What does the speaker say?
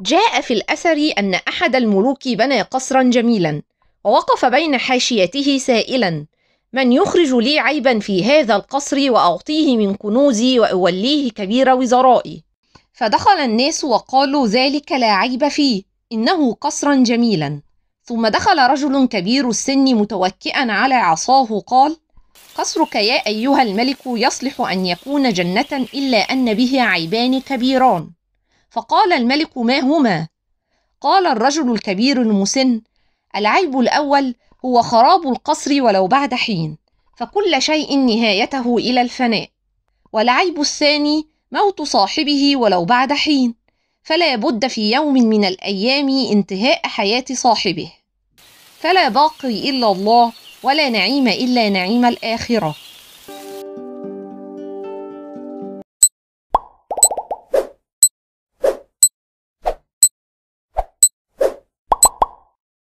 جاء في الأثر أن أحد الملوك بنى قصرا جميلا ووقف بين حاشيته سائلا من يخرج لي عيبا في هذا القصر وأعطيه من كنوزي وأوليه كبير وزرائي فدخل الناس وقالوا ذلك لا عيب فيه إنه قصرا جميلا ثم دخل رجل كبير السن متوكئا على عصاه قال قصرك يا أيها الملك يصلح أن يكون جنة إلا أن به عيبان كبيران فقال الملك ما هما قال الرجل الكبير المسن العيب الاول هو خراب القصر ولو بعد حين فكل شيء نهايته الى الفناء والعيب الثاني موت صاحبه ولو بعد حين فلا بد في يوم من الايام انتهاء حياه صاحبه فلا باقي الا الله ولا نعيم الا نعيم الاخره